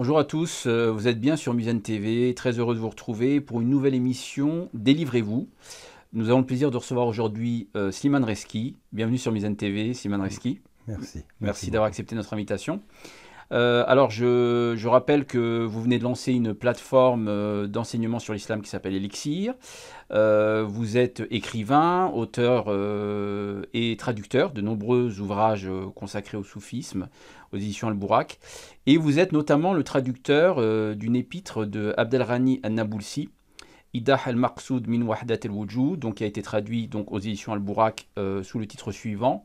Bonjour à tous, euh, vous êtes bien sur Musen TV, très heureux de vous retrouver pour une nouvelle émission Délivrez-vous. Nous avons le plaisir de recevoir aujourd'hui euh, Reski. Bienvenue sur Musen TV, Slimane Reski. Merci, Merci d'avoir accepté notre invitation. Euh, alors, je, rappelle que vous venez de lancer une plateforme euh, d'enseignement sur l'islam qui s'appelle Elixir. Euh, vous êtes écrivain, auteur et traducteur de nombreux ouvrages consacrés au soufisme, aux éditions Al-Bourak. Et vous êtes notamment le traducteur d'une épître de Abdelrani Al-Nabulsi, naboulsi Idah al-Maqsoud min Wahdat al-Wujud, donc qui a été traduit donc, aux éditions Al-Bourak sous le titre suivant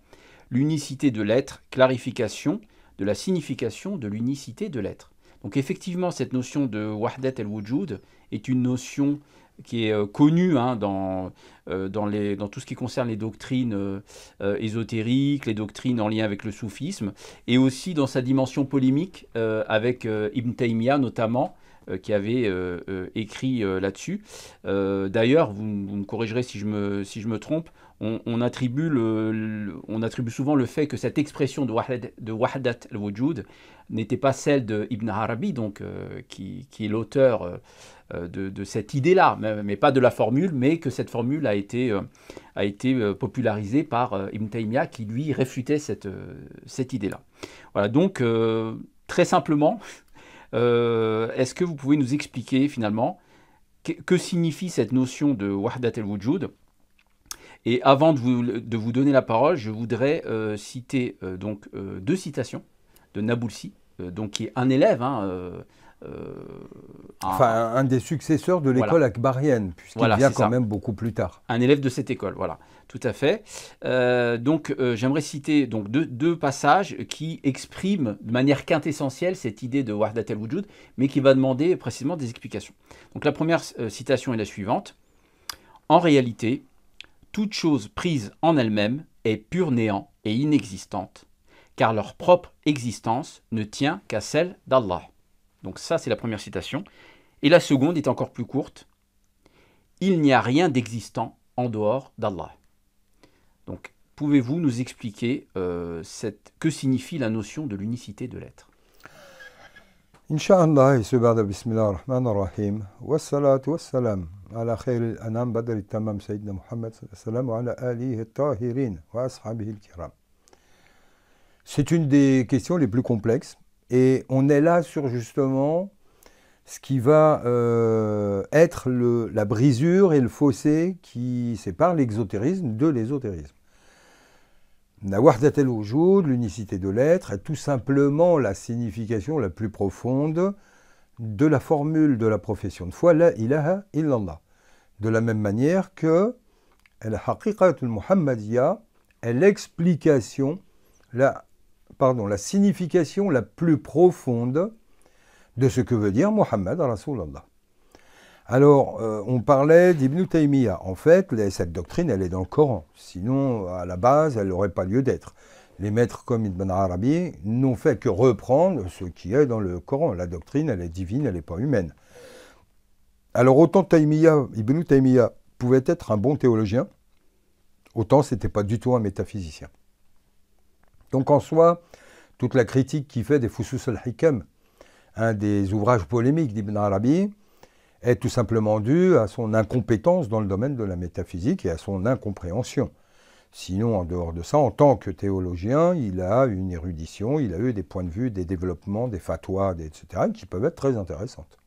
L'unicité de l'être, clarification de la signification de l'unicité de l'être. Donc effectivement, cette notion de Wahdat el-Wujud est une notion qui est euh, connue hein, dans, euh, dans, les, dans, tout ce qui concerne les doctrines euh, ésotériques, les doctrines en lien avec le soufisme, et aussi dans sa dimension polémique avec Ibn Taymiyyah notamment, qui avait écrit là-dessus. D'ailleurs, vous, me corrigerez si je me, si je me trompe, on, attribue souvent le fait que cette expression de, de Wahdat al-Wujud n'était pas celle de Ibn Arabi, donc, euh, qui, est l'auteur euh, euh, de, cette idée-là, mais, pas de la formule, mais que cette formule a été, popularisée par Ibn Taymiyyah, qui lui réfutait cette, idée-là. Voilà, donc, très simplement, est-ce que vous pouvez nous expliquer finalement que, que signifie cette notion de Wahdat al-Wujud et avant de vous, de vous donner la parole, je voudrais euh, citer euh, donc euh, deux citations de Naboulsi, donc qui est un élève. Hein, enfin, un des successeurs de l'école akbarienne, puisqu'il vient quand même beaucoup plus tard. Un élève de cette école, voilà, tout à fait. donc, j'aimerais citer donc, deux, deux, passages qui expriment de manière quintessentielle cette idée de Wahdat al-Wujud, mais qui va demander précisément des explications. Donc, la première citation est la suivante. En réalité, toute chose prise en elle-même est pur néant et inexistante, car leur propre existence ne tient qu'à celle d'Allah. Donc ça, c'est la première citation. Et la seconde est encore plus courte. Il n'y a rien d'existant en dehors d'Allah. Donc, pouvez-vous nous expliquer euh, cette, que signifie la notion de l'unicité de l'être Inch'Allah, et ce bismillah ar-Rahman ar-Rahim, wassalatu c'est une des questions les plus complexes et on est là sur justement ce qui va euh, être la brisure et le fossé qui sépare l'exotérisme de l'ésotérisme. La Wahdat oujoud, l'unicité de l'être, est tout simplement la signification la plus profonde de la formule de la profession de foi, la ilaha illallah de la même manière que al-Muhammadiyya est l'explication, la, pardon, la signification la plus profonde de ce que veut dire Muhammad Rasulallah. Alors, euh, on parlait d'Ibn Taymiyyah. En fait, cette doctrine, elle est dans le Coran. Sinon, à la base, elle n'aurait pas lieu d'être. Les maîtres comme Ibn Arabi n'ont fait que reprendre ce qui est dans le Coran. La doctrine, elle est divine, elle n'est pas humaine. Alors autant Ibn Taïmiya pouvait être un bon théologien, autant c'était pas du tout un métaphysicien. Donc en soi, toute la critique qu'il fait des Fusus al-Hikam, un des ouvrages polémiques d'Ibn Arabi, est tout simplement due à son incompétence dans le domaine de la métaphysique et à son incompréhension. Sinon, en dehors de ça, en tant que théologien, il a une érudition, il a eu des points de vue, des développements, des fatwas, etc., qui peuvent être très intéressantes.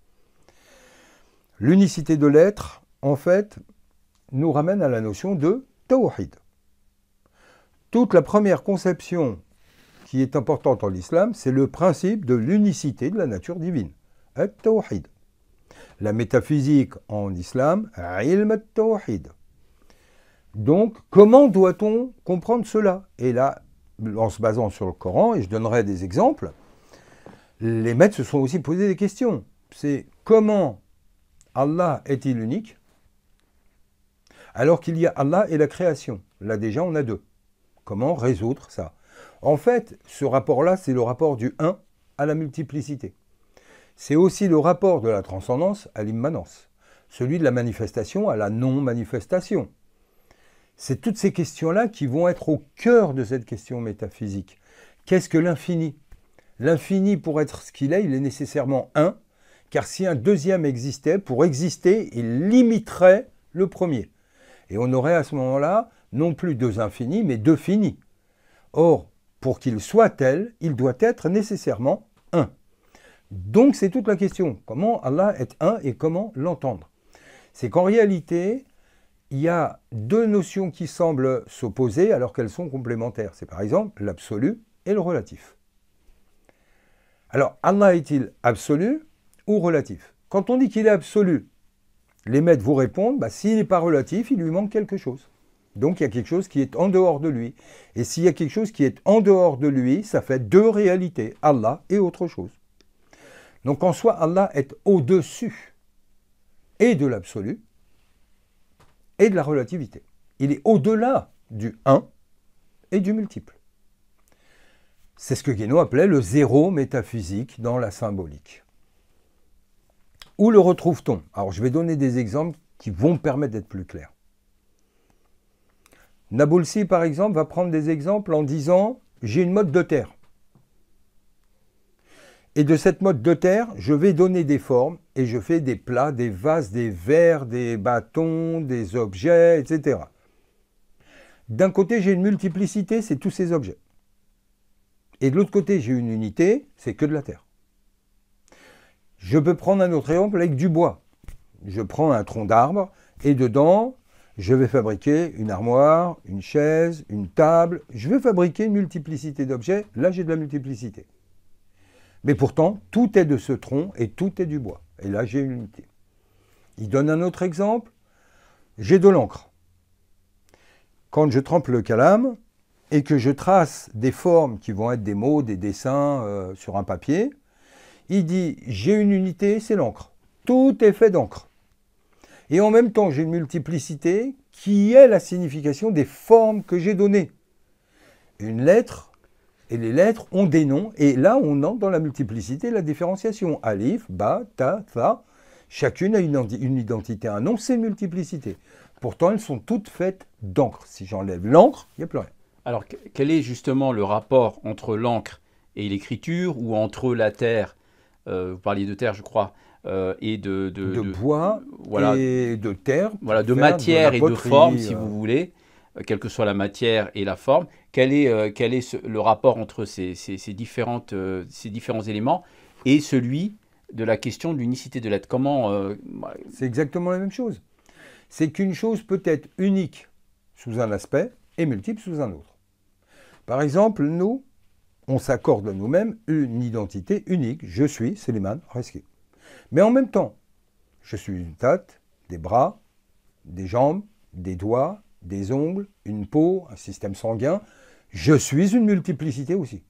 L'unicité de l'être, en fait, nous ramène à la notion de tawhid. Toute la première conception qui est importante en l'islam, c'est le principe de l'unicité de la nature divine, tawhid La métaphysique en islam, ilm tawhid Donc, comment doit-on comprendre cela Et là, en se basant sur le Coran, et je donnerai des exemples, les maîtres se sont aussi posés des questions. C'est comment Allah est-il unique Alors qu'il y a Allah et la création. Là déjà, on a deux. Comment résoudre ça En fait, ce rapport-là, c'est le rapport du 1 à la multiplicité. C'est aussi le rapport de la transcendance à l'immanence, celui de la manifestation à la non-manifestation. C'est toutes ces questions-là qui vont être au cœur de cette question métaphysique. Qu'est-ce que l'infini L'infini, pour être ce qu'il est, il est nécessairement un car si un deuxième existait, pour exister, il limiterait le premier. Et on aurait à ce moment-là non plus deux infinis, mais deux finis. Or, pour qu'il soit tel, il doit être nécessairement un. Donc c'est toute la question. Comment Allah est un et comment l'entendre C'est qu'en réalité, il y a deux notions qui semblent s'opposer alors qu'elles sont complémentaires. C'est par exemple l'absolu et le relatif. Alors Allah est-il absolu relatif. Quand on dit qu'il est absolu, les maîtres vous répondent, bah, s'il n'est pas relatif, il lui manque quelque chose. Donc il y a quelque chose qui est en dehors de lui. Et s'il y a quelque chose qui est en dehors de lui, ça fait deux réalités, Allah et autre chose. Donc en soi, Allah est au-dessus et de l'absolu et de la relativité. Il est au-delà du 1 et du multiple. C'est ce que Guénaud appelait le zéro métaphysique dans la symbolique. Où le retrouve-t-on Alors je vais donner des exemples qui vont me permettre d'être plus clair. Naboulsi, par exemple, va prendre des exemples en disant j'ai une mode de terre. Et de cette mode de terre, je vais donner des formes et je fais des plats, des vases, des verres, des bâtons, des objets, etc. D'un côté, j'ai une multiplicité, c'est tous ces objets. Et de l'autre côté, j'ai une unité, c'est que de la terre. Je peux prendre un autre exemple avec du bois. Je prends un tronc d'arbre et dedans, je vais fabriquer une armoire, une chaise, une table. Je vais fabriquer une multiplicité d'objets. Là, j'ai de la multiplicité. Mais pourtant, tout est de ce tronc et tout est du bois. Et là, j'ai une unité. Il donne un autre exemple. J'ai de l'encre. Quand je trempe le calame et que je trace des formes qui vont être des mots, des dessins euh, sur un papier, il dit j'ai une unité, c'est l'encre. Tout est fait d'encre. Et en même temps, j'ai une multiplicité qui est la signification des formes que j'ai données. Une lettre, et les lettres ont des noms, et là on entre dans la multiplicité, la différenciation. Alif, ba, ta, tha. Chacune a une, identité, un nom, c'est une multiplicité. Pourtant, elles sont toutes faites d'encre. Si j'enlève l'encre, il n'y a plus rien. Alors, quel est justement le rapport entre l'encre et l'écriture, ou entre la terre euh, vous parliez de terre, je crois, euh, et de, de, bois, voilà, et de terre, voilà, de matière et de forme, si euh. vous voulez, quelle que soit la matière et la forme. Quel est, le rapport entre ces, ces différents éléments et celui de la question de l'unicité de l'être Comment C'est exactement la même chose. C'est qu'une chose peut être unique sous un aspect et multiple sous un autre. Par exemple, nous, on s'accorde à nous-mêmes une identité unique. Je suis Suleiman Reski. Mais en même temps, je suis une tête, des bras, des jambes, des doigts, des ongles, une peau, un système sanguin. Je suis une multiplicité aussi.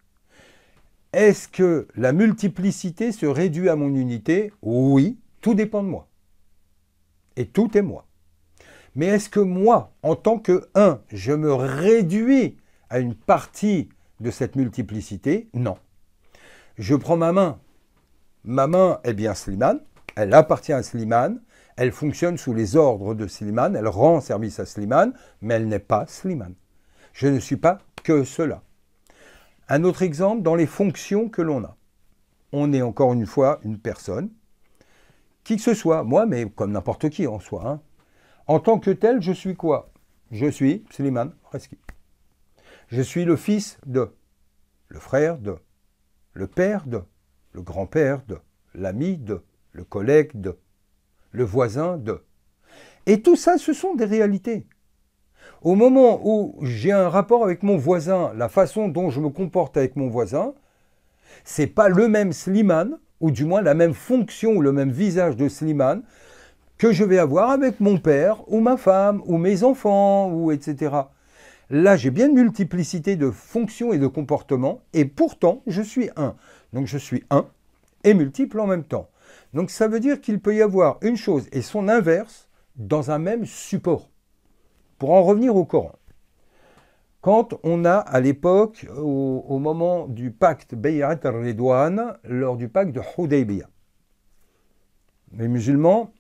Est-ce que la multiplicité se réduit à mon unité Oui, tout dépend de moi. Et tout est moi. Mais est-ce que moi, en tant que un, je me réduis à une partie de cette multiplicité Non. Je prends ma main. Ma main est bien Slimane, elle appartient à Slimane, elle fonctionne sous les ordres de Slimane, elle rend service à Slimane, mais elle n'est pas Slimane. Je ne suis pas que cela. Un autre exemple dans les fonctions que l'on a. On est encore une fois une personne, qui que ce soit, moi, mais comme n'importe qui en soi. Hein. En tant que tel, je suis quoi Je suis Slimane Reski. Je suis le fils de le frère de, le père de, le grand-père de, l'ami de, le collègue de, le voisin de. Et tout ça, ce sont des réalités. Au moment où j'ai un rapport avec mon voisin, la façon dont je me comporte avec mon voisin, c'est pas le même Slimane, ou du moins la même fonction ou le même visage de Slimane, que je vais avoir avec mon père ou ma femme ou mes enfants ou etc. Là, j'ai bien une multiplicité de fonctions et de comportements, et pourtant, je suis un. Donc je suis un et multiple en même temps. Donc ça veut dire qu'il peut y avoir une chose et son inverse dans un même support. Pour en revenir au Coran. Quand on a à l'époque, au, moment du pacte Bayat al-Ridwan, lors du pacte de Hudaybiyah, les musulmans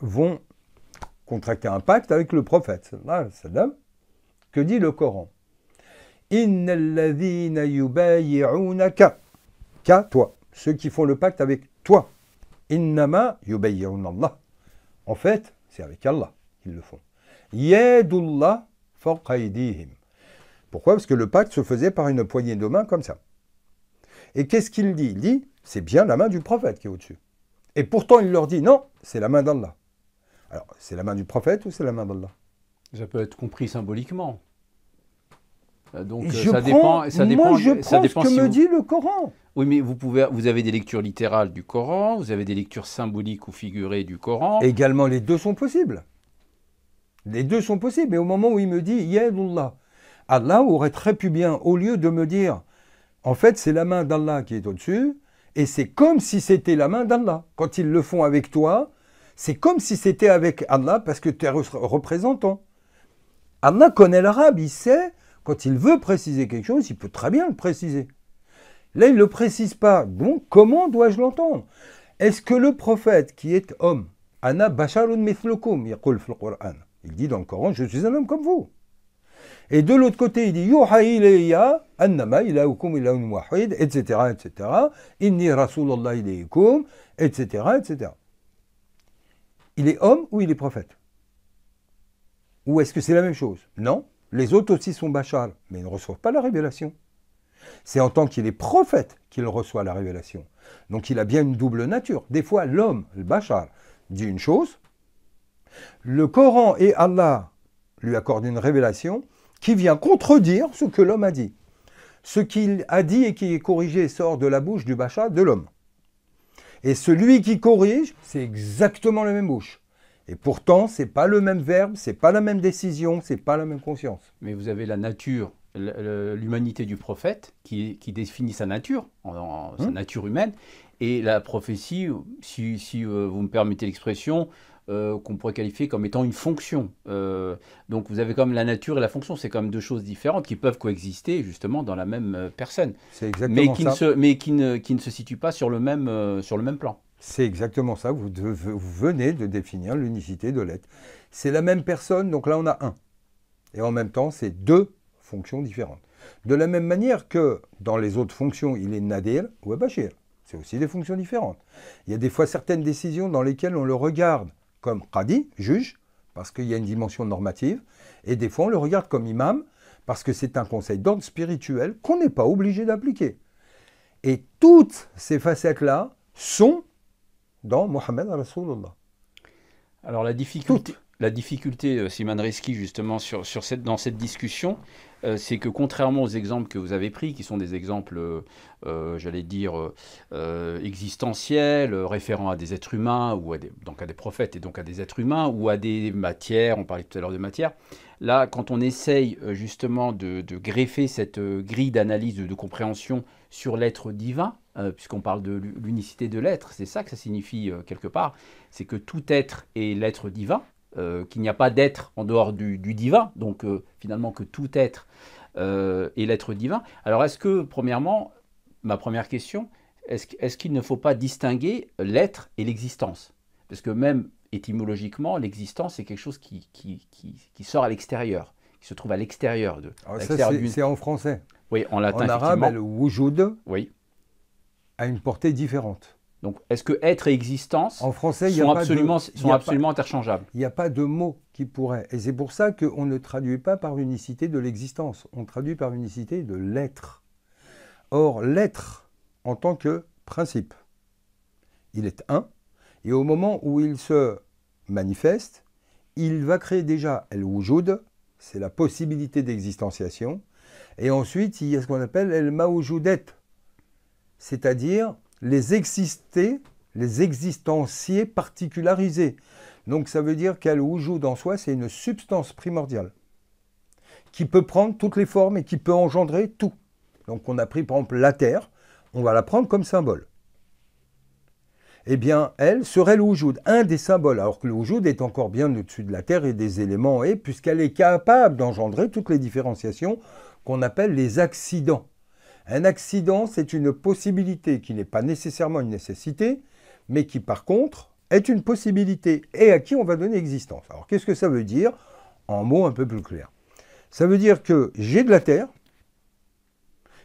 vont contracter un pacte avec le prophète. Que dit le Coran yubayi'unaka. Ka, toi. Ceux qui font le pacte avec toi. Innama Allah » En fait, c'est avec Allah qu'ils le font. Yadullah faqaydihim. Pourquoi Parce que le pacte se faisait par une poignée de main comme ça. Et qu'est-ce qu'il dit Il dit, c'est bien la main du prophète qui est au-dessus. Et pourtant, il leur dit, non, c'est la main d'Allah. Alors, c'est la main du prophète ou c'est la main d'Allah ça peut être compris symboliquement. Euh, donc euh, ça, dépend, ça Moi, je ce que me dit le Coran. Oui, mais vous, pouvez, vous avez des lectures littérales du Coran, vous avez des lectures symboliques ou figurées du Coran. Également, les deux sont possibles. Les deux sont possibles. Mais au moment où il me dit Yadullah, Allah aurait très pu bien, au lieu de me dire en fait, c'est la main d'Allah qui est au-dessus, et c'est comme si c'était la main d'Allah. Quand ils le font avec toi, c'est comme si c'était avec Allah parce que tu es représentant. Anna connaît l'arabe, il sait, quand il veut préciser quelque chose, il peut très bien le préciser. Là, il ne le précise pas. Donc, comment dois-je l'entendre Est-ce que le prophète qui est homme, Anna basharun mithlukum, il dit dans le Coran, je suis un homme comme vous. Et de l'autre côté, il dit Yuha annama ilahukum ilahun etc., etc. Inni rasulallah ilaykum, etc., etc. Il est homme ou il est prophète ou est-ce que c'est la même chose Non, les autres aussi sont Bachar, mais ils ne reçoivent pas la révélation. C'est en tant qu'il est prophète qu'il reçoit la révélation. Donc il a bien une double nature. Des fois, l'homme, le Bachar, dit une chose. Le Coran et Allah lui accordent une révélation qui vient contredire ce que l'homme a dit. Ce qu'il a dit et qui est corrigé sort de la bouche du Bachar, de l'homme. Et celui qui corrige, c'est exactement la même bouche. Et pourtant, ce n'est pas le même verbe, ce n'est pas la même décision, ce n'est pas la même conscience. Mais vous avez la nature, l'humanité du prophète qui, définit sa nature, sa hmm. nature humaine, et la prophétie, si, euh, vous me permettez l'expression, euh, qu'on pourrait qualifier comme étant une fonction. Euh, donc vous avez comme la nature et la fonction, c'est quand même deux choses différentes qui peuvent coexister justement dans la même personne, C'est exactement ça. Ne se, mais qui ne, se situent pas sur le même, sur le même plan. C'est exactement ça, vous, vous, venez de définir l'unicité de l'être. C'est la même personne, donc là on a un. Et en même temps, c'est deux fonctions différentes. De la même manière que dans les autres fonctions, il est Nadir ou Abashir. C'est aussi des fonctions différentes. Il y a des fois certaines décisions dans lesquelles on le regarde comme Qadi, juge, parce qu'il y a une dimension normative, et des fois on le regarde comme imam, parce que c'est un conseil d'ordre spirituel qu'on n'est pas obligé d'appliquer. Et toutes ces facettes-là sont dans Rasulullah. Alors la difficulté, euh, Simon la Reski, justement, sur, dans cette discussion, euh, c'est que contrairement aux exemples que vous avez pris, qui sont des exemples, euh, j'allais dire, existentiels, référents à des êtres humains, ou à des, donc à des prophètes, et donc à des êtres humains, ou à des matières, on parlait tout à l'heure de matière, là, quand on essaye justement de, greffer cette grille d'analyse, de compréhension sur l'être divin, euh, puisqu'on parle de l'unicité de l'être, c'est ça que ça signifie euh, quelque part, c'est que tout être est l'être divin, euh, qu'il n'y a pas d'être en dehors du, divin, donc finalement que tout être est l'être divin. Alors est-ce que, premièrement, ma première question, est-ce qu'il ne faut pas distinguer l'être et l'existence Parce que même étymologiquement, l'existence est quelque chose qui, sort à l'extérieur, qui se trouve à l'extérieur de... Ah, c'est en français. Oui, en latin. En arabe, le wujud. Oui a une portée différente. Donc, est-ce que être et existence en français, sont, absolument, sont absolument interchangeables Il n'y a pas de mots qui pourrait. Et c'est pour ça qu'on ne traduit pas par unicité de l'existence, on traduit par unicité de l'être. Or, l'être, en tant que principe, il est un, et au moment où il se manifeste, il va créer déjà El Wujud, c'est la possibilité d'existenciation, et ensuite, il y a ce qu'on appelle El Oujoudet c'est-à-dire les existés, les existenciers particularisés. Donc ça veut dire qu'elle joue en soi, c'est une substance primordiale qui peut prendre toutes les formes et qui peut engendrer tout. Donc on a pris par exemple la Terre, on va la prendre comme symbole. Eh bien, elle serait le un des symboles, alors que le est encore bien au-dessus de la Terre et des éléments, et puisqu'elle est capable d'engendrer toutes les différenciations qu'on appelle les accidents. Un accident, c'est une possibilité qui n'est pas nécessairement une nécessité, mais qui par contre est une possibilité et à qui on va donner existence. Alors qu'est-ce que ça veut dire en mots un peu plus clairs Ça veut dire que j'ai de la terre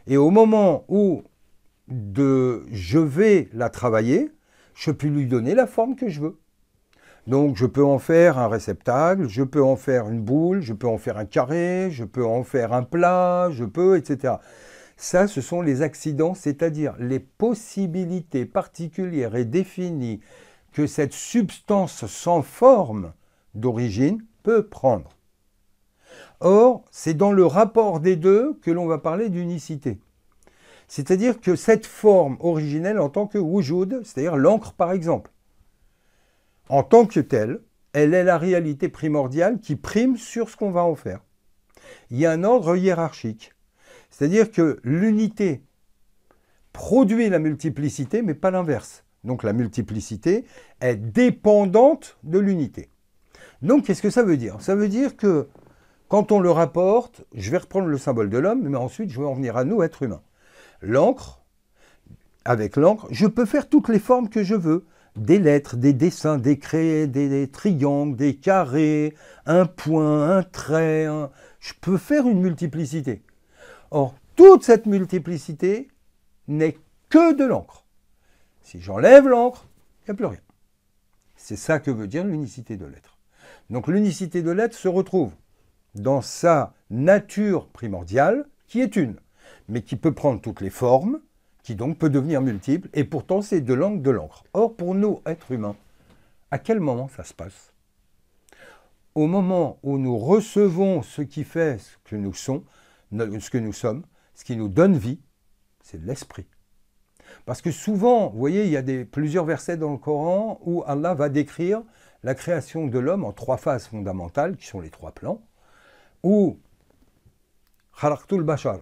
et au moment où je vais la travailler, je peux lui donner la forme que je veux. Donc je peux en faire un réceptacle, je peux en faire une boule, je peux en faire un carré, je peux en faire un plat, je peux, etc. Ça, ce sont les accidents, c'est-à-dire les possibilités particulières et définies que cette substance sans forme d'origine peut prendre. Or, c'est dans le rapport des deux que l'on va parler d'unicité. C'est-à-dire que cette forme originelle en tant que wujud, c'est-à-dire l'encre par exemple, en tant que telle, elle est la réalité primordiale qui prime sur ce qu'on va en faire. Il y a un ordre hiérarchique. C'est-à-dire que l'unité produit la multiplicité, mais pas l'inverse. Donc la multiplicité est dépendante de l'unité. Donc qu'est-ce que ça veut dire Ça veut dire que quand on le rapporte, je vais reprendre le symbole de l'homme, mais ensuite je vais en venir à nous, êtres humains. L'encre, avec l'encre, je peux faire toutes les formes que je veux. Des lettres, des dessins, des créés, des, triangles, des carrés, un point, un trait. Je peux faire une multiplicité. Or, toute cette multiplicité n'est que de l'encre. Si j'enlève l'encre, il n'y a plus rien. C'est ça que veut dire l'unicité de l'être. Donc l'unicité de l'être se retrouve dans sa nature primordiale, qui est une, mais qui peut prendre toutes les formes, qui donc peut devenir multiple, et pourtant c'est de l'encre de l'encre. Or, pour nous, êtres humains, à quel moment ça se passe Au moment où nous recevons ce qui fait ce que nous sommes, ce que nous sommes, ce qui nous donne vie, c'est l'esprit. Parce que souvent, vous voyez, il y a plusieurs versets dans le Coran où Allah va décrire la création de l'homme en trois phases fondamentales, qui sont les trois plans, Ou, Khalaqtul Bashar,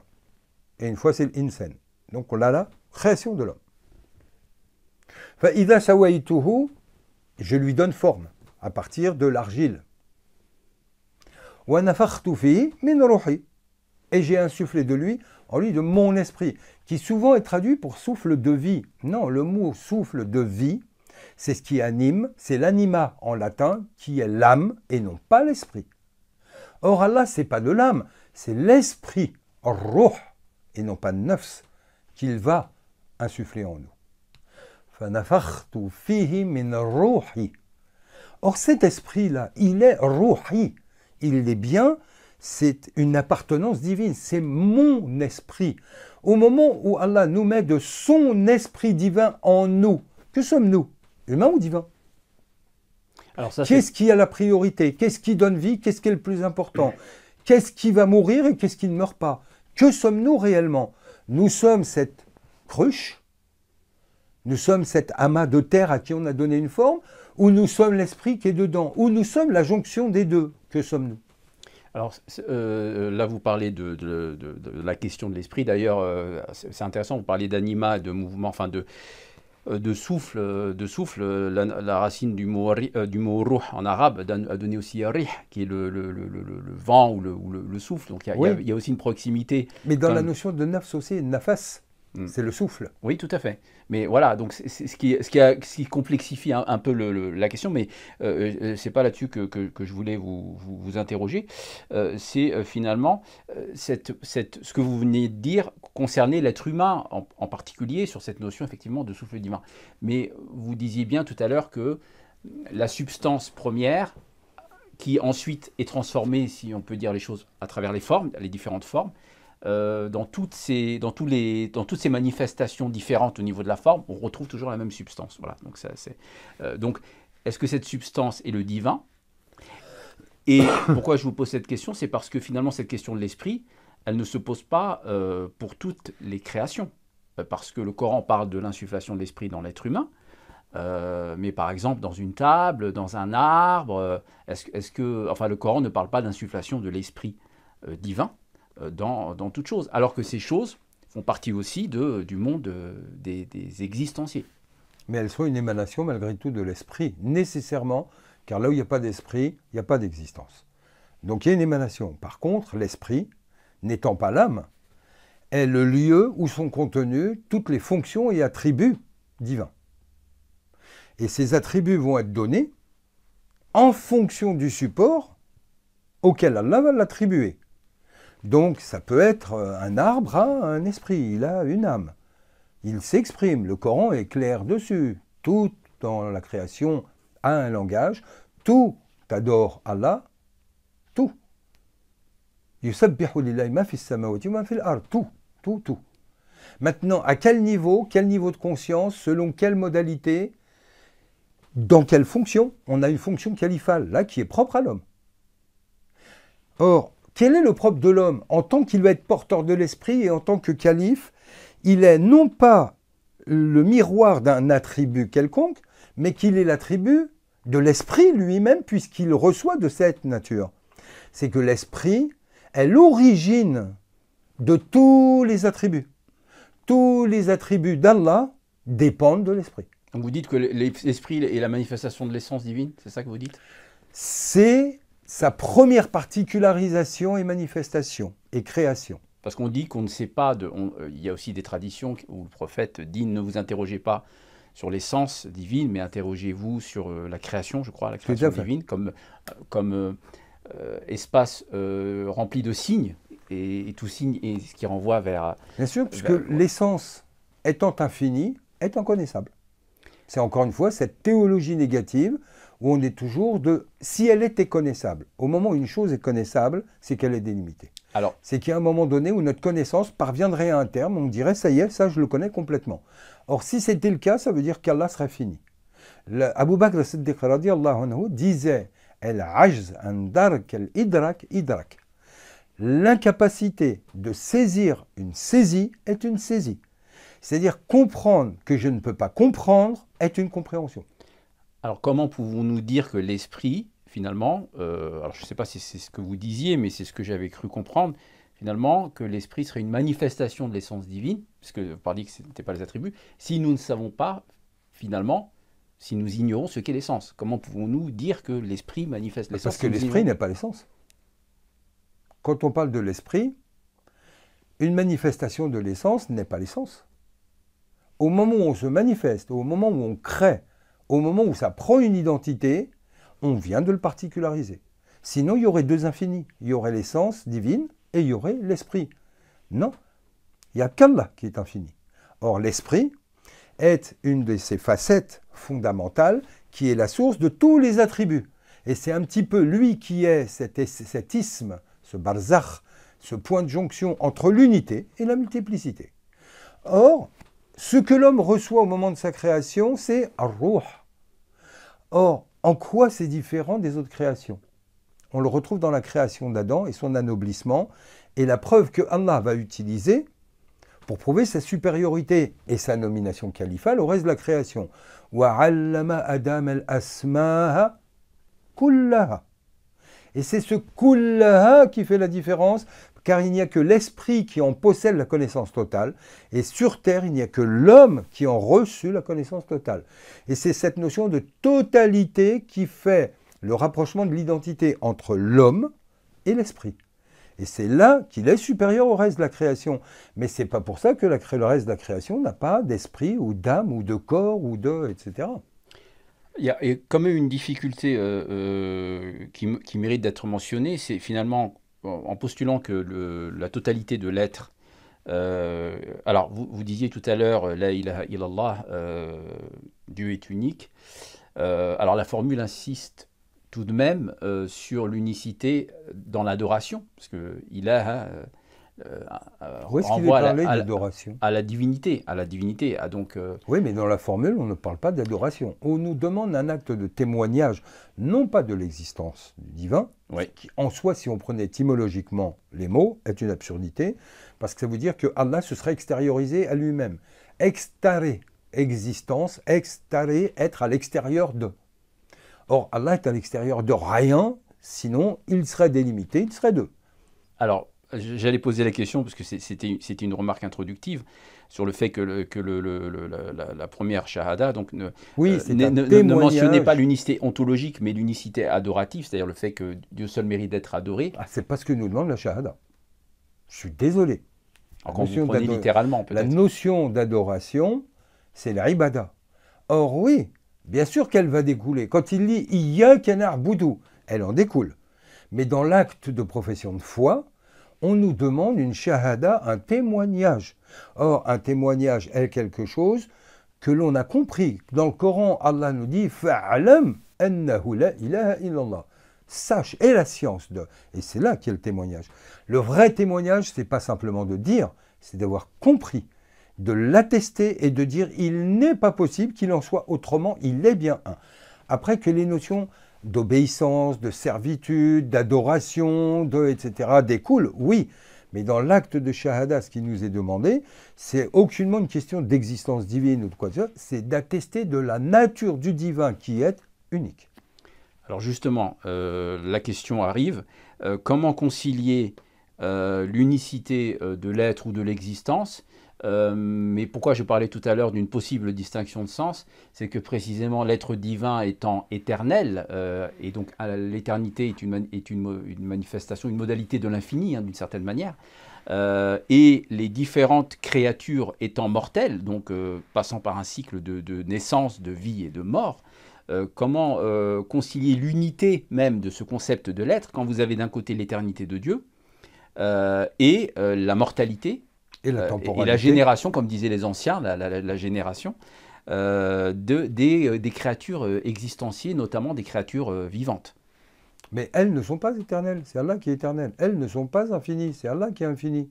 et une fois c'est l'insen. Donc on a la création de l'homme. Fa'idha je lui donne forme à partir de l'argile. Wa nafakhtu min ruhi et j'ai insufflé de lui, en lui de mon esprit, qui souvent est traduit pour souffle de vie. Non, le mot souffle de vie, c'est ce qui anime, c'est l'anima en latin, qui est l'âme et non pas l'esprit. Or Allah, c'est pas de l'âme, c'est l'esprit, ruh, et non pas nefs, qu'il va insuffler en nous. fihi min ruhi. Or cet esprit-là, il est ruhi, il est bien, c'est une appartenance divine, c'est mon esprit. Au moment où Allah nous met de son esprit divin en nous, que sommes-nous Humains ou divins Qu'est-ce qui a la priorité Qu'est-ce qui donne vie Qu'est-ce qui est le plus important Qu'est-ce qui va mourir et qu'est-ce qui ne meurt pas Que sommes-nous réellement Nous sommes cette cruche, nous sommes cet amas de terre à qui on a donné une forme, ou nous sommes l'esprit qui est dedans, ou nous sommes la jonction des deux. Que sommes-nous alors euh, là, vous parlez de, la question de l'esprit. D'ailleurs, euh, c'est intéressant, vous parlez d'anima, de mouvement, enfin de, euh, de souffle. De souffle la, racine du mot, du mot ruh en arabe a donné aussi rih, qui est le, vent ou le, souffle. Donc il y, a aussi une proximité. Mais dans la notion de nafs aussi, nafas, Mm. C'est le souffle. Oui, tout à fait. Mais voilà, donc ce, qui, complexifie un, peu la question, mais euh, euh, c'est pas là-dessus que, je voulais vous, interroger. Euh, c'est finalement ce que vous venez de dire concernait l'être humain en, en, particulier sur cette notion effectivement de souffle divin. Mais vous disiez bien tout à l'heure que la substance première, qui ensuite est transformée, si on peut dire les choses, à travers les formes, les différentes formes, euh, dans, toutes ces, dans, tous les, dans toutes ces manifestations différentes au niveau de la forme, on retrouve toujours la même substance. Voilà. Donc, euh, donc est-ce que cette substance est le divin Et pourquoi je vous pose cette question C'est parce que finalement, cette question de l'esprit, elle ne se pose pas euh, pour toutes les créations. Parce que le Coran parle de l'insufflation de l'esprit dans l'être humain. mais par exemple, dans une table, dans un arbre, est-ce, que. Enfin, le Coran ne parle pas d'insufflation de l'esprit divin, euh, dans, dans toute chose. Alors que ces choses font partie aussi de, du monde euh, des, des existenciers. Mais elles sont une émanation malgré tout de l'esprit, nécessairement, car là où il n'y a pas d'esprit, il n'y a pas d'existence. Donc il y a une émanation. Par contre, l'esprit, n'étant pas l'âme, est le lieu où sont contenues toutes les fonctions et attributs divins. Et ces attributs vont être donnés en fonction du support auquel Allah va l'attribuer. Donc ça peut être euh, un arbre a un esprit, il a une âme. Il s'exprime, le Coran est clair dessus. Tout dans la création a un langage, tout adore Allah, tout. Tout, tout, tout. Maintenant, à quel niveau, quel niveau de conscience, selon quelle modalité, dans quelle fonction On a une fonction califale, là, qui est propre à l'homme. Or, quel est le propre de l'homme En tant qu'il va être porteur de l'esprit et en tant que calife, il est non pas le miroir d'un attribut quelconque, mais qu'il est l'attribut de l'esprit lui-même puisqu'il reçoit de cette nature. C'est que l'esprit est l'origine de tous les attributs. Tous les attributs d'Allah dépendent de l'esprit. vous dites que l'esprit est la manifestation de l'essence divine, c'est ça que vous dites C'est sa première particularisation et manifestation et création. Parce qu'on dit qu'on ne sait pas, euh, il y a aussi des traditions où le prophète dit ne vous interrogez pas sur l'essence divine, mais interrogez-vous sur euh, la création, je crois, la création divine, comme, euh, comme espace rempli de signes, et, tout signe, et ce qui renvoie vers... Bien sûr, puisque l'essence étant infinie, est inconnaissable. C'est encore une fois cette théologie négative où on est toujours de si elle était connaissable. Au moment où une chose est connaissable, c'est qu'elle est délimitée. Alors, c'est qu'il y a un moment donné où notre connaissance parviendrait à un terme, on dirait ça y est, ça je le connais complètement. Or, si c'était le cas, ça veut dire qu'Allah serait fini. Abu Bakr Siddiq disait El ajz idrak L'incapacité de saisir une saisie est une saisie. C'est-à-dire comprendre que je ne peux pas comprendre est une compréhension. Alors comment pouvons-nous dire que l'esprit, finalement, euh, alors je ne sais pas si c'est ce que vous disiez, mais c'est ce que j'avais cru comprendre, finalement, que l'esprit serait une manifestation de l'essence divine, que vous parliez que ce n'était pas les attributs, si nous ne savons pas, finalement, si nous ignorons ce qu'est l'essence. Comment pouvons-nous dire que l'esprit manifeste l'essence Parce que l'esprit n'est pas l'essence. Quand on parle de l'esprit, une manifestation de l'essence n'est pas l'essence. Au moment où on se manifeste, au moment où on crée, au moment où ça prend une identité, on vient de le particulariser. Sinon, il y aurait deux infinis. Il y aurait l'essence divine et il y aurait l'esprit. Non, il n'y a qu'Allah qui est infini. Or, l'esprit est une de ses facettes fondamentales qui est la source de tous les attributs. Et c'est un petit peu lui qui est cet, cet ce barzakh, ce point de jonction entre l'unité et la multiplicité. Or, ce que l'homme reçoit au moment de sa création, c'est Ar-Ruh. Or, en quoi c'est différent des autres créations On le retrouve dans la création d'Adam et son anoblissement, et la preuve que Allah va utiliser pour prouver sa supériorité et sa nomination califale au reste de la création. al-asma'a Adam Et c'est ce kullaha qui fait la différence car il n'y a que l'esprit qui en possède la connaissance totale, et sur terre, il n'y a que l'homme qui en reçut la connaissance totale. Et c'est cette notion de totalité qui fait le rapprochement de l'identité entre l'homme et l'esprit. Et c'est là qu'il est supérieur au reste de la création. Mais c'est pas pour ça que le reste de la création n'a pas d'esprit ou d'âme ou de corps ou de etc. Il y a quand même une difficulté euh, euh, qui, mérite d'être mentionnée, c'est finalement en postulant que le, la totalité de l'être euh, alors, vous, disiez tout à l'heure, euh, la il illallah, euh, Dieu est unique. alors, la formule insiste tout de même sur l'unicité dans l'adoration, parce que a. Euh, euh, Où est d'adoration à, la divinité, à la divinité. À ah, donc, euh, Oui, mais dans la formule, on ne parle pas d'adoration. On nous demande un acte de témoignage, non pas de l'existence du divin, qui en soi, si on prenait étymologiquement les mots, est une absurdité, parce que ça veut dire que Allah se serait extériorisé à lui-même. Extaré, existence, extaré, être à l'extérieur de. Or, Allah est à l'extérieur de rien, sinon il serait délimité, il serait deux. Alors, J'allais poser la question, parce que c'était une remarque introductive, sur le fait que, la, première Shahada donc ne, euh, mentionnait pas l'unicité ontologique, mais l'unicité adorative, c'est-à-dire le fait que Dieu seul mérite d'être adoré. Ah, c'est pas ce que nous demande la Shahada. Je suis désolé. littéralement, La notion d'adoration, c'est la ibada. Or, oui, bien sûr qu'elle va découler. Quand il a un canard Boudou, elle en découle. Mais dans l'acte de profession de foi, on nous demande une shahada, un témoignage. Or, un témoignage est quelque chose que l'on a compris. Dans le Coran, Allah nous dit Fa'alam annahu la ilaha illallah. Sache, et la science de. Et c'est là qu'est le témoignage. Le vrai témoignage, c'est pas simplement de dire, c'est d'avoir compris, de l'attester et de dire il n'est pas possible qu'il en soit autrement, il est bien un. Après que les notions d'obéissance, de servitude, d'adoration, de, etc., découle, oui. Mais dans l'acte de Shahada, ce qui nous est demandé, c'est aucunement une question d'existence divine ou de quoi que ce soit, c'est d'attester de la nature du divin qui est unique. Alors justement, euh, la question arrive, euh, comment concilier euh, l'unicité de l'être ou de l'existence euh, mais pourquoi je parlais tout à l'heure d'une possible distinction de sens C'est que précisément l'être divin étant éternel, euh, et donc l'éternité est, une, est une, manifestation, une modalité de l'infini hein, d'une certaine manière, euh, et les différentes créatures étant mortelles, donc passant par un cycle de, naissance, de vie et de mort, comment concilier l'unité même de ce concept de l'être quand vous avez d'un côté l'éternité de Dieu et la mortalité et euh, la génération, comme disaient les anciens, la, génération. Euh, de, des, euh, créatures existentielles, notamment des créatures vivantes. Mais elles ne sont pas éternelles, c'est Allah qui est éternel. Elles ne sont pas infinies, c'est Allah qui est infini.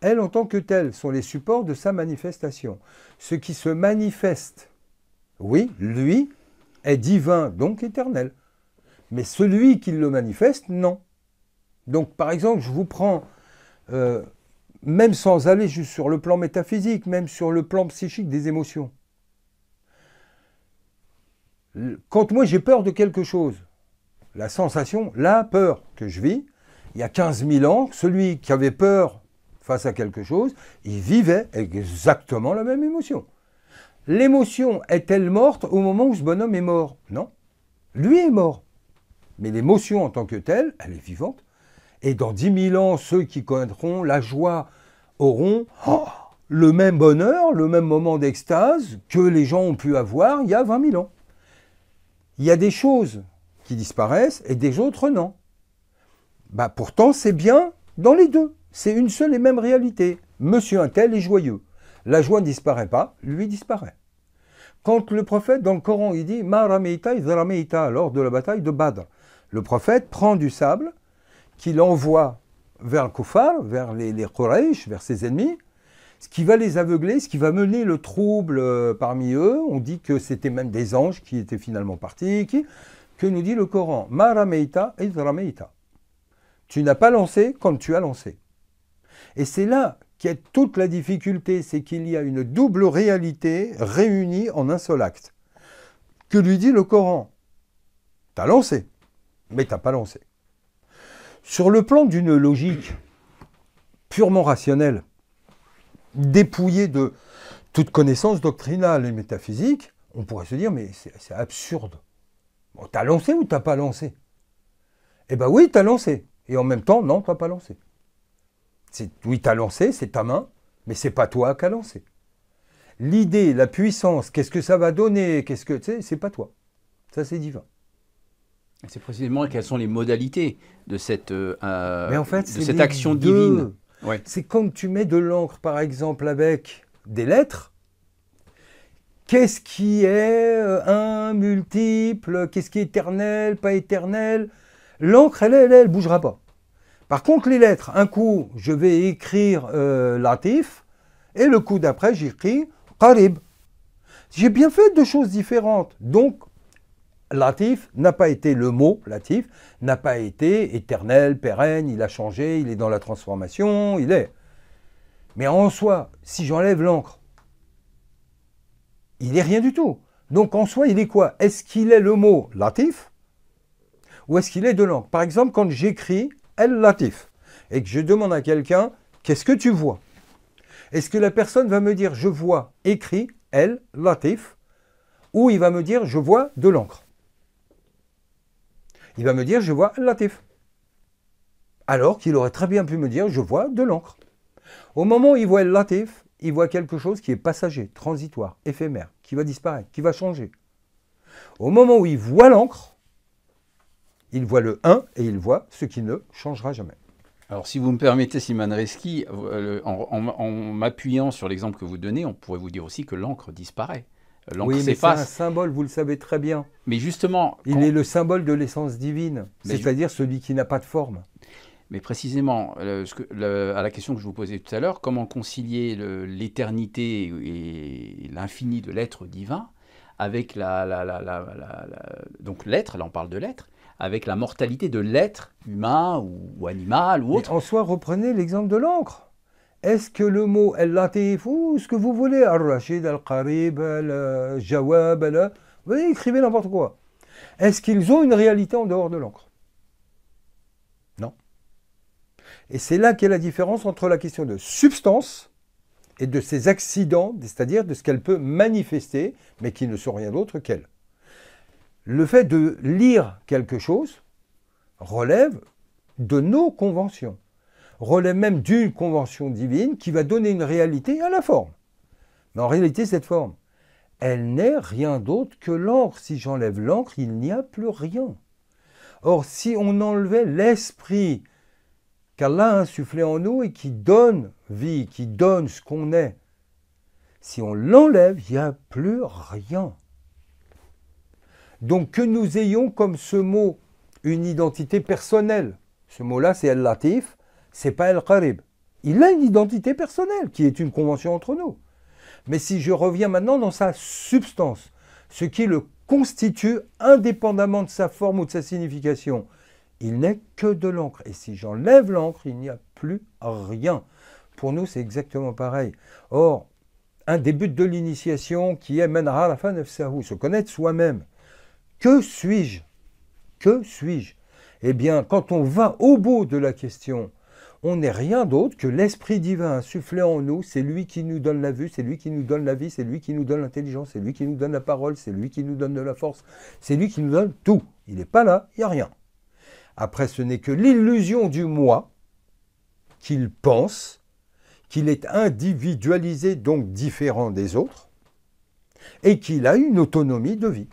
Elles, en tant que telles, sont les supports de sa manifestation. Ce qui se manifeste, oui, lui, est divin, donc éternel. Mais celui qui le manifeste, non. Donc, par exemple, je vous prends même sans aller juste sur le plan métaphysique, même sur le plan psychique des émotions. Quand moi j'ai peur de quelque chose, la sensation, la peur que je vis, il y a 15 000 ans, celui qui avait peur face à quelque chose, il vivait exactement la même émotion. L'émotion est-elle morte au moment où ce bonhomme est mort Non. Lui est mort. Mais l'émotion en tant que telle, elle est vivante. Et dans 10 000 ans, ceux qui connaîtront la joie auront oh, le même bonheur, le même moment d'extase que les gens ont pu avoir il y a 20 000 ans. Il y a des choses qui disparaissent et des autres non. Bah, pourtant, c'est bien dans les deux. C'est une seule et même réalité. Monsieur un tel est joyeux. La joie ne disparaît pas, lui disparaît. Quand le prophète, dans le Coran, il dit « Ma rameita lors de la bataille de Badr, le prophète prend du sable, qu'il l'envoie vers le Koufar, vers les, les vers ses ennemis, ce qui va les aveugler, ce qui va mener le trouble euh, parmi eux. On dit que c'était même des anges qui étaient finalement partis. Qui, que nous dit le Coran Marameita et Tu n'as pas lancé comme tu as lancé. Et c'est là qu'il toute la difficulté, c'est qu'il y a une double réalité réunie en un seul acte. Que lui dit le Coran as lancé, mais t'as pas lancé. Sur le plan d'une logique purement rationnelle, dépouillée de toute connaissance doctrinale et métaphysique, on pourrait se dire, mais c'est absurde. t'as lancé ou t'as pas lancé Eh bien oui, t'as lancé. Et en même temps, non, t'as pas lancé. Oui, t'as lancé, c'est ta main, mais c'est pas toi qui as lancé. L'idée, la puissance, qu'est-ce que ça va donner Qu'est-ce que c'est pas toi. Ça, c'est divin. C'est précisément quelles sont les modalités de cette, euh, euh, action divine. C'est comme tu mets de l'encre, par exemple, avec des lettres, qu'est-ce qui est euh, un multiple, qu'est-ce qui est éternel, pas éternel L'encre, elle, elle, elle bougera pas. Par contre, les lettres, un coup, je vais écrire Latif, et le coup d'après, j'écris Qarib. J'ai bien fait deux choses différentes. Donc, Latif n'a pas été le mot, Latif, n'a pas été éternel, pérenne, il a changé, il est dans la transformation, il est. Mais en soi, si j'enlève l'encre, il n'est rien du tout. Donc en soi, il est quoi Est-ce qu'il est le mot Latif ou est-ce qu'il est de l'encre Par exemple, quand j'écris El Latif et que je demande à quelqu'un Qu'est-ce que tu vois Est-ce que la personne va me dire Je vois écrit El Latif ou il va me dire Je vois de l'encre il va me dire je vois latif. Alors qu'il aurait très bien pu me dire je vois de l'encre. Au moment où il voit latif, il voit quelque chose qui est passager, transitoire, éphémère, qui va disparaître, qui va changer. Au moment où il voit l'encre, il voit le 1 et il voit ce qui ne changera jamais. Alors, si vous me permettez, Simon Reski, euh, en m'appuyant sur l'exemple que vous donnez, on pourrait vous dire aussi que l'encre disparaît. L'encre oui, c'est un symbole, vous le savez très bien. Mais justement. Il est le symbole de l'essence divine, c'est-à-dire celui qui n'a pas de forme. Mais précisément, à la question que je vous posais tout à l'heure, comment concilier l'éternité et l'infini de l'être divin avec la, donc l'être, là parle de l'être, avec la mortalité de l'être humain ou, animal ou autre. en soi, reprenez l'exemple de l'encre. Est-ce que le mot El latif ou ce que vous voulez, al-rachid, al-qarib, al-jawab, al vous écrivez n'importe quoi. Est-ce qu'ils ont une réalité en dehors de l'encre Non. Et c'est là qu'est la différence entre la question de substance et de ses accidents, c'est-à-dire de ce qu'elle peut manifester, mais qui ne sont rien d'autre qu'elle. Le fait de lire quelque chose relève de nos conventions relève même d'une convention divine qui va donner une réalité à la forme. Mais en réalité, cette forme, elle n'est rien d'autre que l'encre. Si j'enlève l'encre, il n'y a plus rien. Or, si on enlevait l'esprit qu'Allah a insufflé en nous et qui donne vie, qui donne ce qu'on est, si on l'enlève, il n'y a plus rien. Donc que nous ayons comme ce mot une identité personnelle, ce mot-là c'est el c'est pas El Qarib. Il a une identité personnelle qui est une convention entre nous. Mais si je reviens maintenant dans sa substance, ce qui le constitue indépendamment de sa forme ou de sa signification, il n'est que de l'encre. Et si j'enlève l'encre, il n'y a plus rien. Pour nous, c'est exactement pareil. Or, un des buts de l'initiation qui est fin de Nefsahu, se connaître soi-même. Que suis-je Que suis-je Eh bien, quand on va au bout de la question, on n'est rien d'autre que l'Esprit divin insufflé en nous. C'est lui qui nous donne la vue, c'est lui qui nous donne la vie, c'est lui qui nous donne l'intelligence, c'est lui qui nous donne la parole, c'est lui qui nous donne de la force, c'est lui qui nous donne tout. Il n'est pas là, il n'y a rien. Après, ce n'est que l'illusion du moi qu'il pense, qu'il est individualisé, donc différent des autres, et qu'il a une autonomie de vie.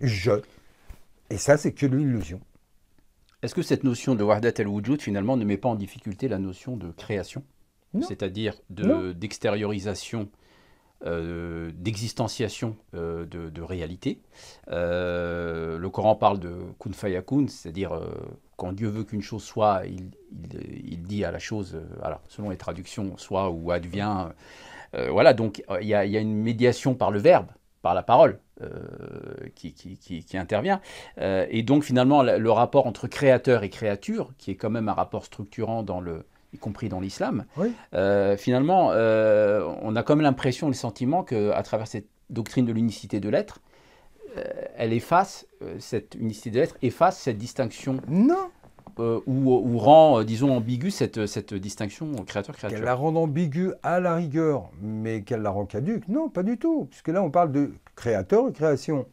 Je. Et ça, c'est que l'illusion. Est-ce que cette notion de Wahdat al-Wujud, finalement, ne met pas en difficulté la notion de création C'est-à-dire d'extériorisation, euh, euh, de, de, réalité. Euh, le Coran parle de kun fayakun, c'est-à-dire quand Dieu veut qu'une chose soit, il, dit à la chose, alors, selon les traductions, soit ou advient. voilà, donc il y, a une médiation par le verbe la parole euh, qui, qui, intervient. Euh, et donc finalement, le rapport entre créateur et créature, qui est quand même un rapport structurant dans le y compris dans l'islam, euh, finalement, on a comme l'impression, le sentiment à travers cette doctrine de l'unicité de l'être, elle efface, cette unicité de l'être efface cette distinction non. Euh, ou, rend, euh, disons, ambiguë cette, distinction créateur-créature Qu'elle la rend ambiguë à la rigueur, mais qu'elle la rend caduque Non, pas du tout, puisque là on parle de créateur et création.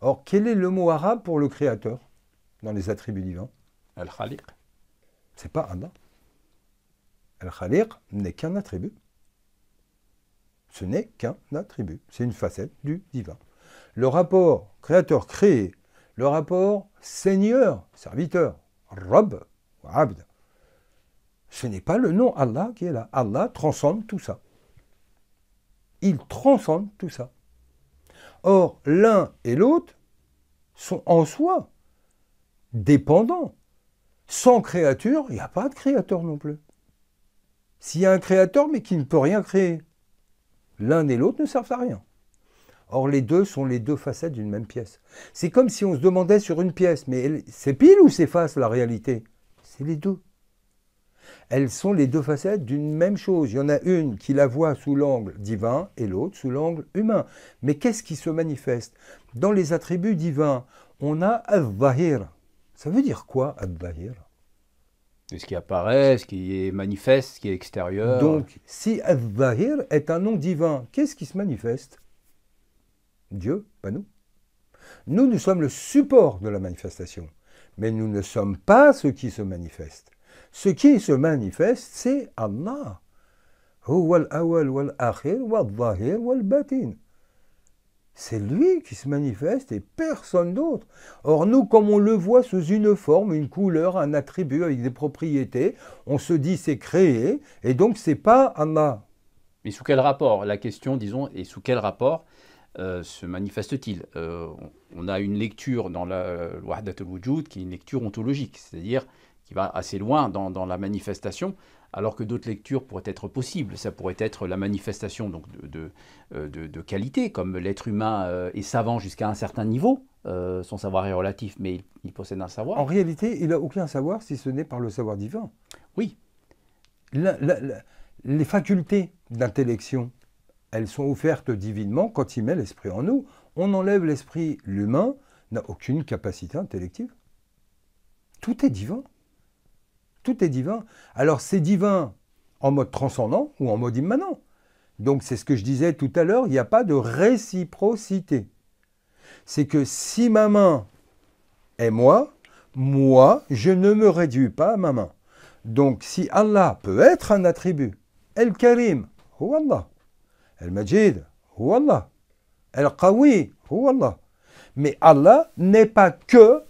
Or, quel est le mot arabe pour le créateur dans les attributs divins Al-Khaliq. C'est pas un. Al-Khaliq n'est qu'un attribut. Ce n'est qu'un attribut. C'est une facette du divin. Le rapport créateur-créé, le rapport seigneur-serviteur, Rab Abd. Ce n'est pas le nom Allah qui est là. Allah transcende tout ça. Il transcende tout ça. Or, l'un et l'autre sont en soi dépendants. Sans créature, il n'y a pas de créateur non plus. S'il y a un créateur, mais qui ne peut rien créer, l'un et l'autre ne servent à rien. Or, les deux sont les deux facettes d'une même pièce. C'est comme si on se demandait sur une pièce, mais c'est pile ou c'est face la réalité C'est les deux. Elles sont les deux facettes d'une même chose. Il y en a une qui la voit sous l'angle divin et l'autre sous l'angle humain. Mais qu'est-ce qui se manifeste Dans les attributs divins, on a avvahir ». Ça veut dire quoi avvahir » ce qui apparaît, ce qui est manifeste, ce qui est extérieur. Donc, si avvahir » est un nom divin, qu'est-ce qui se manifeste Dieu, pas nous. Nous, nous sommes le support de la manifestation, mais nous ne sommes pas ceux qui se manifeste. Ce qui se manifeste, c'est Allah. C'est lui qui se manifeste et personne d'autre. Or nous, comme on le voit sous une forme, une couleur, un attribut avec des propriétés, on se dit c'est créé et donc c'est pas Allah. Mais sous quel rapport La question, disons, est sous quel rapport euh, se manifeste-t-il euh, On a une lecture dans la Wahdat al-Wujud qui est une lecture ontologique, c'est-à-dire qui va assez loin dans, la manifestation, alors que d'autres lectures pourraient être possibles. Ça pourrait être la manifestation donc, de, de, euh, qualité, comme l'être humain est savant jusqu'à un certain niveau, son savoir est relatif, mais il, possède un savoir. En réalité, il n'a aucun savoir si ce n'est par le savoir divin. Oui. les facultés d'intellection elles sont offertes divinement quand il met l'esprit en nous. On enlève l'esprit, l'humain n'a aucune capacité intellective. Tout est divin. Tout est divin. Alors c'est divin en mode transcendant ou en mode immanent. Donc c'est ce que je disais tout à l'heure, il n'y a pas de réciprocité. C'est que si ma main est moi, moi, je ne me réduis pas à ma main. Donc si Allah peut être un attribut, El Karim, ou Allah, el majid ou Allah. Al-Qawi, ou Allah. Mais Allah n'est pas que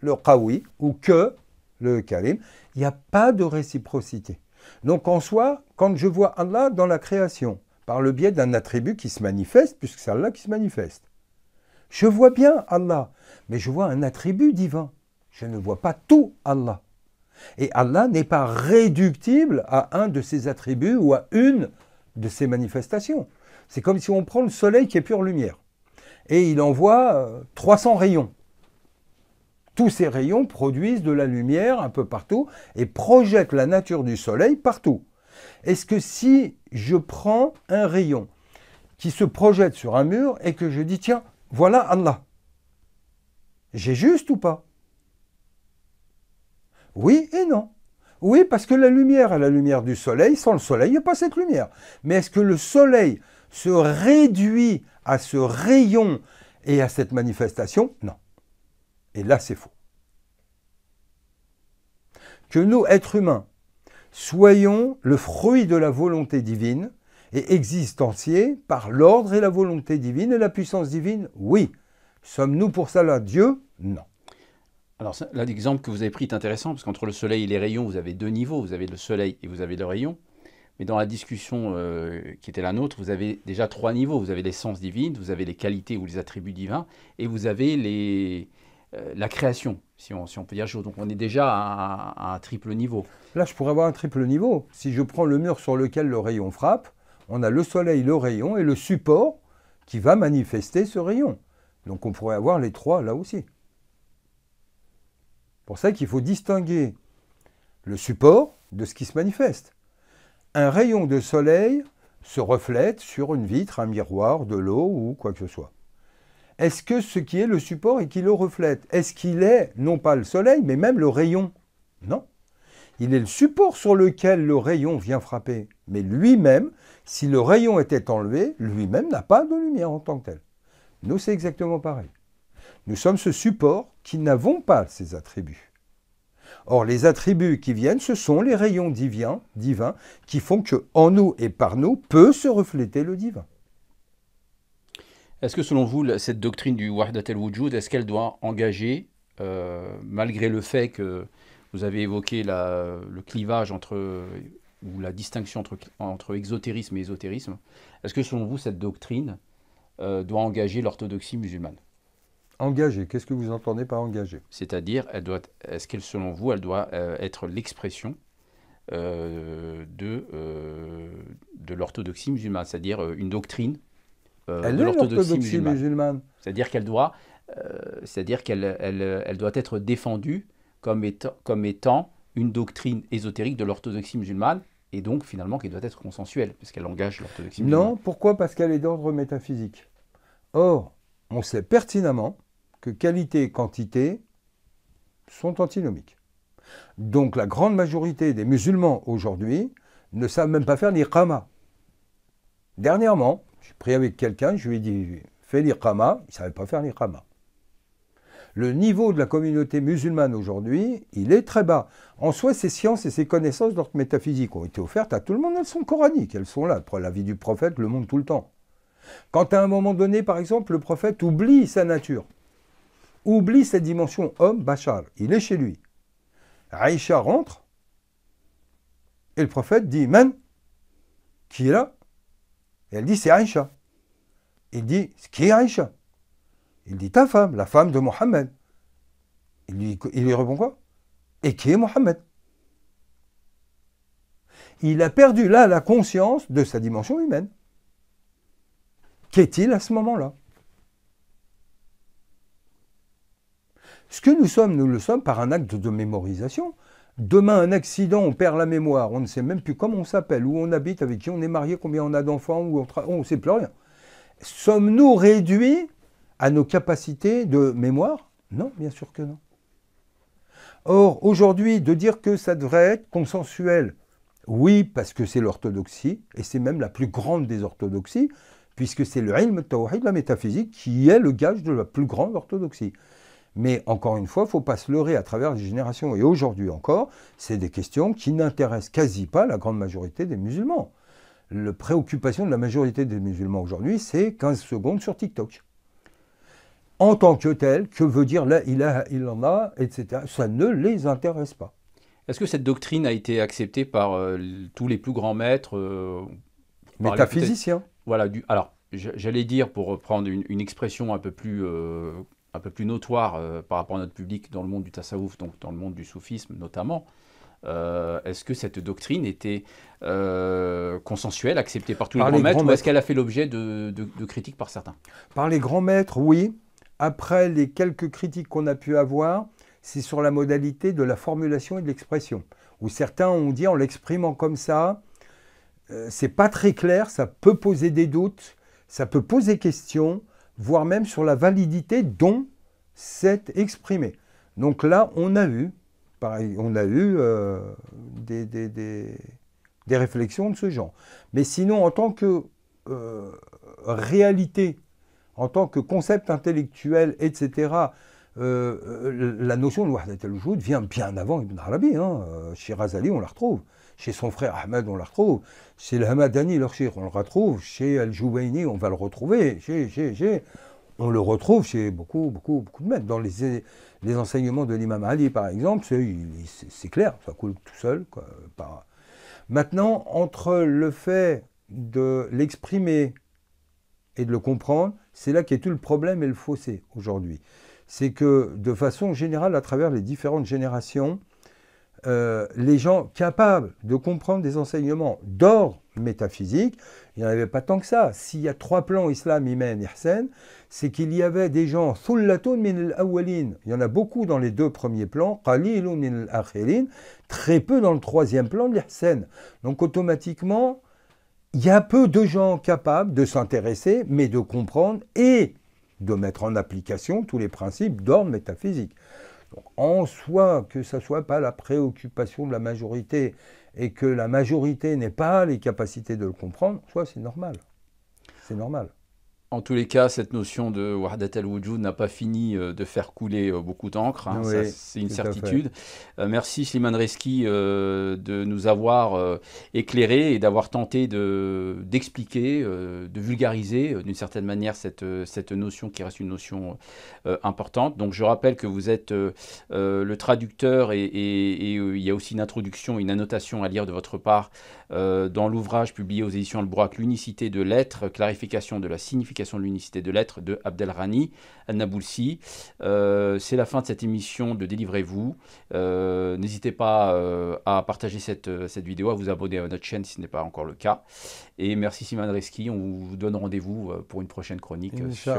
le Qawi ou que le Karim. Il n'y a pas de réciprocité. Donc en soi, quand je vois Allah dans la création, par le biais d'un attribut qui se manifeste, puisque c'est Allah qui se manifeste, je vois bien Allah, mais je vois un attribut divin. Je ne vois pas tout Allah. Et Allah n'est pas réductible à un de ses attributs ou à une de ces manifestations. C'est comme si on prend le soleil qui est pure lumière et il envoie 300 euh, rayons. Tous ces rayons produisent de la lumière un peu partout et projettent la nature du soleil partout. Est-ce que si je prends un rayon qui se projette sur un mur et que je dis tiens, voilà Allah, j'ai juste ou pas Oui et non. Oui, parce que la lumière est la lumière du soleil. Sans le soleil, il n'y a pas cette lumière. Mais est-ce que le soleil se réduit à ce rayon et à cette manifestation Non. Et là, c'est faux. Que nous, êtres humains, soyons le fruit de la volonté divine et existentiers par l'ordre et la volonté divine et la puissance divine Oui. Sommes-nous pour cela Dieu Non. Alors là, l'exemple que vous avez pris est intéressant, parce qu'entre le soleil et les rayons, vous avez deux niveaux, vous avez le soleil et vous avez le rayon. Mais dans la discussion euh, qui était la nôtre, vous avez déjà trois niveaux. Vous avez sens divine, vous avez les qualités ou les attributs divins, et vous avez euh, la création, si on, si on peut dire Donc on est déjà à, un triple niveau. Là, je pourrais avoir un triple niveau. Si je prends le mur sur lequel le rayon frappe, on a le soleil, le rayon et le support qui va manifester ce rayon. Donc on pourrait avoir les trois là aussi pour ça qu'il faut distinguer le support de ce qui se manifeste. Un rayon de soleil se reflète sur une vitre, un miroir, de l'eau ou quoi que ce soit. Est-ce que ce qui est le support et qui le reflète, est-ce qu'il est non pas le soleil, mais même le rayon Non. Il est le support sur lequel le rayon vient frapper. Mais lui-même, si le rayon était enlevé, lui-même n'a pas de lumière en tant que tel. Nous, c'est exactement pareil. Nous sommes ce support qui n'avons pas ces attributs. Or, les attributs qui viennent, ce sont les rayons divins, qui font que en nous et par nous peut se refléter le divin. Est-ce que selon vous, cette doctrine du Wahdat al-Wujud, est-ce qu'elle doit engager, euh, malgré le fait que vous avez évoqué le clivage entre, ou la distinction entre, entre exotérisme et ésotérisme, est-ce que selon vous, cette doctrine euh, doit engager l'orthodoxie musulmane Engagée, qu'est-ce que vous entendez par engagée C'est-à-dire, elle doit, est-ce qu'elle, selon vous, elle doit euh, être l'expression euh, de, euh, de l'orthodoxie musulmane, c'est-à-dire une doctrine de l'orthodoxie musulmane. C'est-à-dire qu'elle doit, c'est-à-dire qu'elle elle, elle, doit être défendue comme étant, comme étant une doctrine ésotérique de l'orthodoxie musulmane et donc finalement qu'elle doit être consensuelle puisqu'elle engage l'orthodoxie musulmane. Non, pourquoi Parce qu'elle est d'ordre métaphysique. Or, on sait pertinemment que qualité et quantité sont antinomiques. Donc la grande majorité des musulmans aujourd'hui ne savent même pas faire l'iqama. Dernièrement, j'ai pris avec quelqu'un, je lui ai dit fais l'iqama, il ne savait pas faire l'iqama. Le niveau de la communauté musulmane aujourd'hui, il est très bas. En soi, ces sciences et ces connaissances d'ordre métaphysique ont été offertes à tout le monde, elles sont coraniques, elles sont là. Après la vie du prophète, le monde tout le temps. Quand à un moment donné, par exemple, le prophète oublie sa nature, oublie cette dimension homme, Bachar. Il est chez lui. Aïcha rentre et le prophète dit Man Qui est là Et elle dit C'est Aïcha. Il dit Qui est Aïcha Il dit Ta femme, la femme de Mohammed. Il lui, répond quoi Et qui est Mohammed Il a perdu là la conscience de sa dimension humaine. Qu'est-il à ce moment-là Ce que nous sommes, nous le sommes par un acte de mémorisation. Demain, un accident, on perd la mémoire, on ne sait même plus comment on s'appelle, où on habite, avec qui on est marié, combien on a d'enfants, on, ne sait plus rien. Sommes-nous réduits à nos capacités de mémoire Non, bien sûr que non. Or, aujourd'hui, de dire que ça devrait être consensuel, oui, parce que c'est l'orthodoxie, et c'est même la plus grande des orthodoxies, puisque c'est le ilm tawhid, la métaphysique, qui est le gage de la plus grande orthodoxie. Mais encore une fois, il ne faut pas se leurrer à travers les générations. Et aujourd'hui encore, c'est des questions qui n'intéressent quasi pas la grande majorité des musulmans. La préoccupation de la majorité des musulmans aujourd'hui, c'est 15 secondes sur TikTok. En tant que tel, que veut dire là, il a, il en a, etc. Ça ne les intéresse pas. Est-ce que cette doctrine a été acceptée par euh, tous les plus grands maîtres euh, Métaphysiciens. Voilà, alors j'allais dire, pour reprendre une, expression un peu plus euh, un peu plus notoire euh, par rapport à notre public dans le monde du tasawuf, donc dans le monde du soufisme notamment, euh, est-ce que cette doctrine était euh, consensuelle, acceptée par tous les, grands, maîtres, ou est-ce qu'elle a fait l'objet de, critiques par certains Par les grands maîtres, oui. Après les quelques critiques qu'on a pu avoir, c'est sur la modalité de la formulation et de l'expression. Où certains ont dit en l'exprimant comme ça, c'est pas très clair, ça peut poser des doutes, ça peut poser question, voire même sur la validité dont c'est exprimé. Donc là, on a eu, on a eu euh, des, des, réflexions de ce genre. Mais sinon, en tant que euh, réalité, en tant que concept intellectuel, etc., euh, la notion de Wahdat al joud vient bien avant Ibn Arabi. Hein. Razali on la retrouve. Chez son frère Ahmed, on la retrouve. Chez le Hamadani, leur on le retrouve. Chez Al-Joubaini, on va le retrouver. Chez, On le retrouve chez beaucoup, beaucoup, beaucoup de maîtres. Dans les, les enseignements de l'imam Ali, par exemple, c'est clair, ça coule tout seul. Quoi, Maintenant, entre le fait de l'exprimer et de le comprendre, c'est là qu'est tout le problème et le fossé aujourd'hui. C'est que, de façon générale, à travers les différentes générations, euh, les gens capables de comprendre des enseignements d'or métaphysique, il n'y en avait pas tant que ça. S'il y a trois plans, Islam, et Ihsen, c'est qu'il y avait des gens, min al-awwalin, il y en a beaucoup dans les deux premiers plans, qalilun min al très peu dans le troisième plan, l'Ihsen. Donc automatiquement, il y a peu de gens capables de s'intéresser, mais de comprendre et de mettre en application tous les principes d'ordre métaphysique en soi, que ça ne soit pas la préoccupation de la majorité et que la majorité n'ait pas les capacités de le comprendre, soit c'est normal. C'est normal. En tous les cas, cette notion de Wahdat al-Wujud n'a pas fini euh, de faire couler euh, beaucoup d'encre, hein. c'est une certitude. Euh, merci Sliman Reski de nous avoir éclairé et d'avoir tenté d'expliquer, de, vulgariser d'une certaine manière cette, cette notion qui reste une notion importante. Donc je rappelle que vous êtes le traducteur et, et il y a aussi une introduction, une annotation à lire de votre part euh, dans l'ouvrage publié aux éditions Le Broc, L'unicité de l'être, clarification de la signification de l'unicité de l'être de Abdelrani Annaboulsi. Euh, C'est la fin de cette émission de Délivrez-vous. Euh, n'hésitez pas euh, à partager cette, cette, vidéo, à vous abonner à notre chaîne si ce n'est pas encore le cas. Et merci Simon Reski, on vous donne rendez-vous pour une prochaine chronique sur